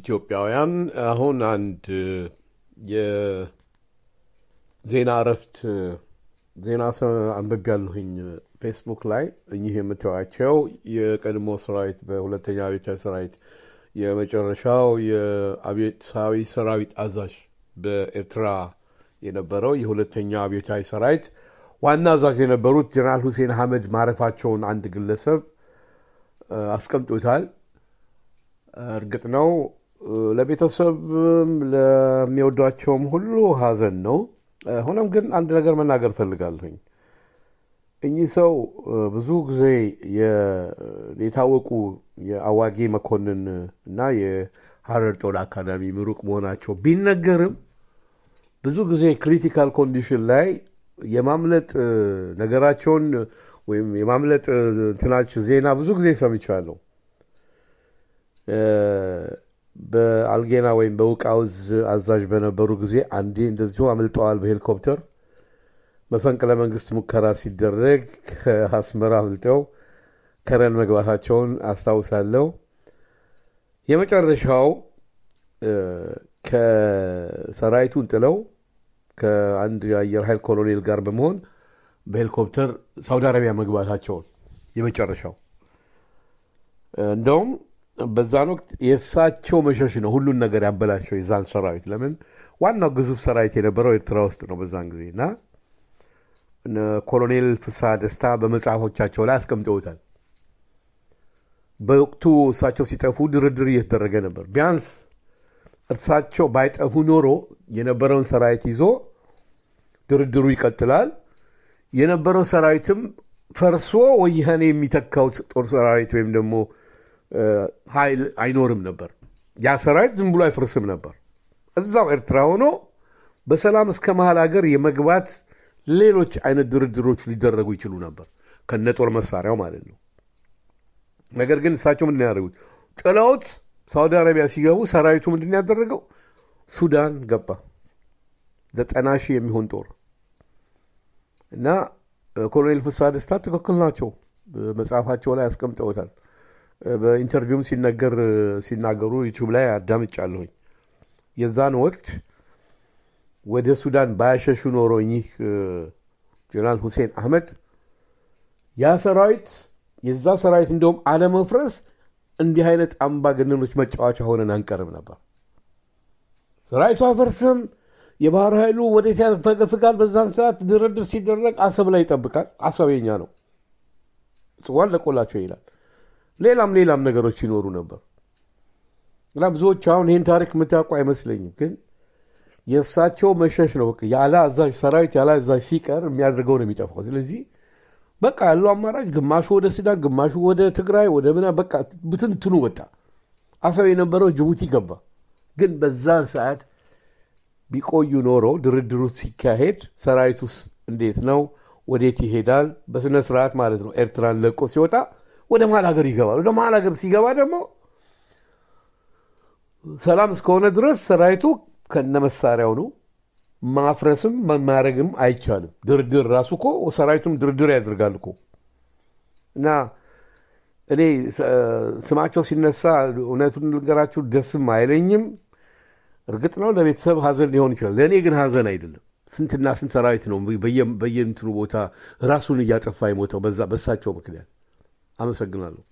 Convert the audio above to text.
ኢትዮጵያውያን አሁን አንድ የዜና እረፍት ዜና ያለሁኝ ፌስቡክ ላይ እኚህ የምታዩቸው የቀድሞ ሰራዊት በሁለተኛ አብዮታዊ ሰራዊት የመጨረሻው የአብዮታዊ ሰራዊት አዛዥ በኤርትራ የነበረው የሁለተኛ አቤታዊ ሰራዊት ዋና አዛዥ የነበሩት ጀነራል ሁሴን አህመድ ማረፋቸውን አንድ ግለሰብ አስቀምጦታል። እርግጥ ነው ለቤተሰብ ለሚወዷቸውም ሁሉ ሀዘን ነው። ሆኖም ግን አንድ ነገር መናገር ፈልጋለሁኝ እኚህ ሰው ብዙ ጊዜ የታወቁ የአዋጊ መኮንን እና የሀረር ጦላ አካዳሚ ምሩቅ መሆናቸው ቢነገርም ብዙ ጊዜ ክሪቲካል ኮንዲሽን ላይ የማምለጥ ነገራቸውን ወይም የማምለጥ ትናች ዜና ብዙ ጊዜ ሰምቻለሁ። በአልጌና ወይም በውቃውዝ አዛዥ በነበሩ ጊዜ አንዴ እንደዚሁ አምልጠዋል በሄሊኮፕተር መፈንቅለ መንግስት ሙከራ ሲደረግ ከአስመራ አምልጠው ከረን መግባታቸውን አስታውሳለሁ። የመጨረሻው ከሰራዊቱን ጥለው ከአንድ የአየር ኃይል ኮሎኔል ጋር በመሆን በሄሊኮፕተር ሳውዲ አረቢያ መግባታቸውን የመጨረሻው እንደውም በዛን ወቅት የእሳቸው መሸሽ ነው ሁሉን ነገር ያበላሸው የዛን ሰራዊት። ለምን ዋናው ግዙፍ ሰራዊት የነበረው ኤርትራ ውስጥ ነው በዛን ጊዜ እና ኮሎኔል ፍስሐ ደስታ በመጽሐፎቻቸው ላይ አስቀምጠውታል። በወቅቱ እሳቸው ሲጠፉ ድርድር እየተደረገ ነበር። ቢያንስ እርሳቸው ባይጠፉ ኖሮ የነበረውን ሰራዊት ይዞ ድርድሩ ይቀጥላል። የነበረው ሰራዊትም ፈርሶ ወያኔ የሚተካው ጦር ሰራዊት ወይም ደግሞ ኃይል አይኖርም ነበር። ያ ሰራዊት ዝም ብሎ አይፈርስም ነበር። እዛው ኤርትራ ሆኖ በሰላም እስከ መሀል ሀገር የመግባት ሌሎች አይነት ድርድሮች ሊደረጉ ይችሉ ነበር፣ ከነ ጦር መሳሪያው ማለት ነው። ነገር ግን እሳቸው ምንድን ያደረጉት? ጥለውት ሳውዲ አረቢያ ሲገቡ ሰራዊቱ ምንድን ያደረገው? ሱዳን ገባ። ዘጠና ሺህ የሚሆን ጦር እና ኮሎኔል ፍስሐ ደስታ ትክክል ናቸው፣ መጽሐፋቸው ላይ አስቀምጠውታል። በኢንተርቪውም ሲነገር ሲናገሩ ዩቱብ ላይ አዳምጫለሁኝ። የዛን ወቅት ወደ ሱዳን ባያሸሹ ኖሮ እኚህ ጀነራል ሁሴን አህመድ ያ ሰራዊት የዛ ሰራዊት እንደውም አለመፍረስ እንዲህ አይነት አምባገነኖች መጫወቻ ሆነን አንቀርም ነበር። ሰራዊቱ አይፈርስም። የባህር ኃይሉ ወዴት ያፈገፍጋል። በዛን ሰዓት ድርድር ሲደረግ አሰብ ላይ ይጠብቃል። አሰብ የኛ ነው፣ ጽዋን ለቆላቸው ይላል። ሌላም ሌላም ነገሮች ይኖሩ ነበር እና ብዙዎች አሁን ይህን ታሪክ የምታውቁ አይመስለኝም። ግን የእሳቸው መሸሽ ነው። ያለ አዛዥ ሰራዊት ያለ አዛዥ ሲቀር የሚያደርገው ነው የሚጠፋው። ስለዚህ በቃ ያለው አማራጭ ግማሹ ወደ ሱዳን፣ ግማሹ ወደ ትግራይ፣ ወደ ምና በቃ ብትንትኑ ወጣ። አሰብ የነበረው ጅቡቲ ገባ። ግን በዛን ሰዓት ቢቆዩ ኖሮ ድርድሩ ሲካሄድ ሰራዊቱስ እንዴት ነው ወዴት ይሄዳል? በስነ ስርዓት ማለት ነው ኤርትራን ለቆ ሲወጣ ወደ መሀል ሀገር ይገባል። ወደ መሀል ሀገር ሲገባ ደግሞ ሰላም እስከሆነ ድረስ ሰራዊቱ ከነ መሳሪያው ነው። ማፍረስም ማረግም አይቻልም። ድርድር ራሱ እኮ ሰራዊቱም ድርድር ያደርጋል እኮ እና እኔ ስማቸው ሲነሳ እውነቱን ልንገራችሁ ደስም አይለኝም። እርግጥ ነው ለቤተሰብ ሀዘን ሊሆን ይችላል። ለእኔ ግን ሀዘን አይደለም። ስንትና ስንት ሰራዊት ነው በየንትኑ ቦታ ራሱን እያጠፋ የሞተው በዛ በሳቸው ምክንያት አመሰግናለሁ።